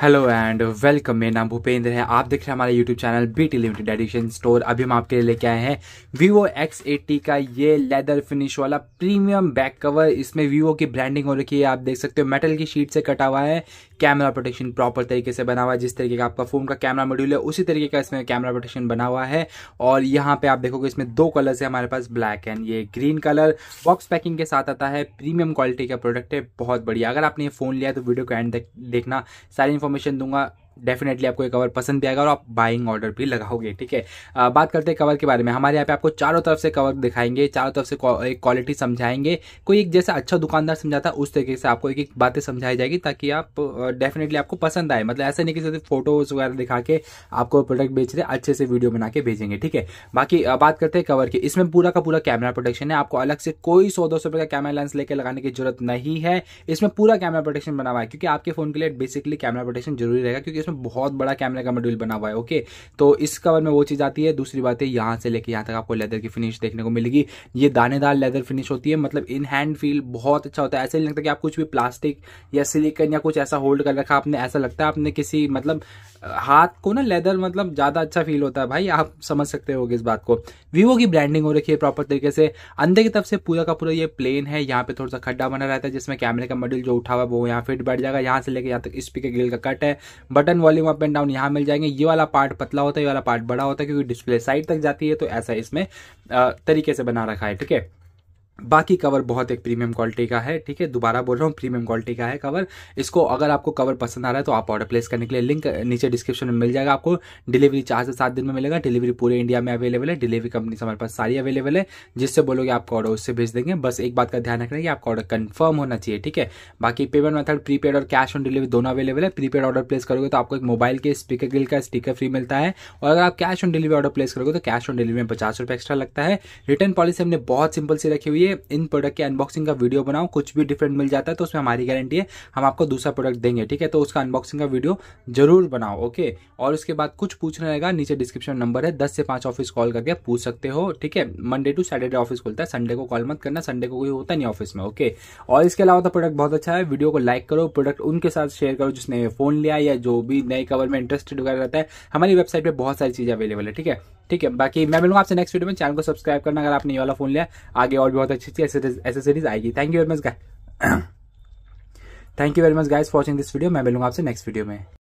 hello and welcome मेरा नाम भूपेंद्र है आप देख रहे हैं हमारा YouTube channel BT limited edition store अभी हम आपके लिए लेके आए हैं वीवो एक्स एट्टी का ये लेदर फिनिश वाला प्रीमियम बैक कवर इसमें वीवो की ब्रांडिंग हो रखी है आप देख सकते हो मेटल की शीट से कटा हुआ है कैमरा प्रोटेक्शन प्रॉपर तरीके से बना हुआ है जिस तरीके का आपका फोन का कैमरा मॉड्यूल है उसी तरीके का इसमें कैमरा प्रोटेक्शन बना हुआ है और यहाँ पे आप देखोगे इसमें दो कलर्स है हमारे पास ब्लैक एंड ये ग्रीन कलर बॉक्स पैकिंग के साथ आता है प्रीमियम क्वालिटी का प्रोडक्ट है बहुत बढ़िया अगर आपने ये फोन लिया तो वीडियो को एंड देखना सारी information doon nga डेफिनेटली आपको ये कवर पसंद भी आएगा और आप बाइंग ऑर्डर भी लगाओगे ठीक है बात करते हैं कवर के बारे में हमारे यहाँ पे आपको चारों तरफ से कवर दिखाएंगे चारों तरफ से एक क्वालिटी समझाएंगे कोई एक जैसा अच्छा दुकानदार समझाता उस तरीके से आपको एक एक बातें समझाई जाएगी ताकि आप डेफिनेटली आपको पसंद आए मतलब ऐसा नहीं कि सिर्फ फोटोज वगैरह दिखा के आपको प्रोडक्ट बेच रहे अच्छे से वीडियो बना के भेजेंगे ठीक है बाकी बात करते हैं कवर की इसमें पूरा का पूरा कैमरा प्रोटेक्शन है आपको अलग से कोई सौ दो सौ रुपये का कैमरा लेंस लेकर लगाने की जरूरत नहीं है इसमें पूरा कैमरा प्रोटेक्शन बना हुआ है क्योंकि आपके फोन के लिए बेसिकली कैमरा प्रोटेक्शन जरूरी रहेगा क्योंकि इसमें बहुत बड़ा कैमरे का मॉड्यूल बना हुआ है ओके तो इस कवर में वो चीज़ आती है दूसरी बात है यहां से लेकर यहां तक आपको लेदर की फिनिश देखने को मिलेगी ये दानेदार लेदर फिनिश होती है मतलब इन हैंड फील बहुत अच्छा होता है ऐसे नहीं लगता कि आप कुछ भी प्लास्टिक या सिलिकन या कुछ ऐसा होल्ड कर रखा आपने ऐसा लगता है आपने किसी मतलब हाथ को ना लेदर मतलब ज़्यादा अच्छा फील होता है भाई आप समझ सकते हो इस बात को वीवो की ब्रांडिंग हो रखी है प्रॉपर तरीके से अंदर की तरफ से पूरा का पूरा ये प्लेन है यहाँ पे थोड़ा सा खड्डा बना रहता है जिसमें कैमरे का मॉड्यूल जो उठा हुआ है वो यहाँ फिट बैठ जाएगा यहाँ से लेकर यहाँ तक स्पीकर ग्रिल का कट है button and volume up and down यहाँ मिल जाएंगे ये वाला पार्ट पतला होता है ये वाला पार्ट बड़ा होता है क्योंकि डिस्प्ले साइड तक जाती है तो ऐसा इसमें तरीके से बना रखा है ठीक है बाकी कवर बहुत एक प्रीमियम क्वालिटी का है ठीक है दोबारा बोल रहा हूँ प्रीमियम क्वालिटी का है कवर इसको अगर आपको कवर पसंद आ रहा है तो आप ऑर्डर प्लेस करने के लिए लिंक नीचे डिस्क्रिप्शन में मिल जाएगा आपको डिलीवरी चार से सात दिन में मिलेगा डिलीवरी पूरे इंडिया में अवेलेबल है डिलीवरी कंपनी हमारे पास सारी अवेलेबल है जिससे बोलोगे आपको ऑर्डर उससे भेज देंगे बस एक बात का ध्यान रखना कि आपका ऑर्डर कन्फर्म होना चाहिए ठीक है बाकी पेमेंट मेथड प्रीपेड और कैश ऑन डिलीवरी दोनों अवेलेबल है प्रीपेड ऑर्डर प्लेस करोगे तो आपको एक मोबाइल के स्पीकर ग्रिल का स्टीकर फ्री मिलता है और अगर आप cash on delivery order place करोगे तो कैश ऑन डिलीवरी में पचास रुपये एक्स्ट्रा लगता है रिटर्न पॉलिसी हमने बहुत सिंपल सी रखी हुई है लिए इन प्रोडक्ट की अनबॉक्सिंग का वीडियो बनाओ कुछ भी डिफरेंट मिल जाता है तो उसमें हमारी गारंटी है हम आपको दूसरा प्रोडक्ट देंगे ठीक है तो उसका अनबॉक्सिंग का वीडियो जरूर बनाओ ओके और उसके बाद कुछ पूछना रहेगा नीचे डिस्क्रिप्शन नंबर है दस से पाँच ऑफिस कॉल करके पूछ सकते हो ठीक है मंडे टू सैटरडे ऑफिस खुलता है संडे को कॉल मत करना संडे को कोई होता नहीं ऑफिस में ओके और इसके अलावा तो प्रोडक्ट बहुत अच्छा है वीडियो को लाइक करो प्रोडक्ट उनके साथ शेयर करो जिसने फोन लिया या जो भी नए कवर में इंटरेस्टेड वगैरह रहता है हमारी वेबसाइट पर बहुत सारी चीज़ अवेलेबल है ठीक है ठीक है बाकी मैं मिलूंगा आपसे नेक्स्ट वीडियो में चैनल को सब्सक्राइब करना अगर आपने ये वाला फोन लिया आगे और भी बहुत अच्छी अच्छी एसेसरीज आएगी thank you very much guy thank you very much for watching this video मैं मिलूंगा आपसे नेक्स्ट वीडियो में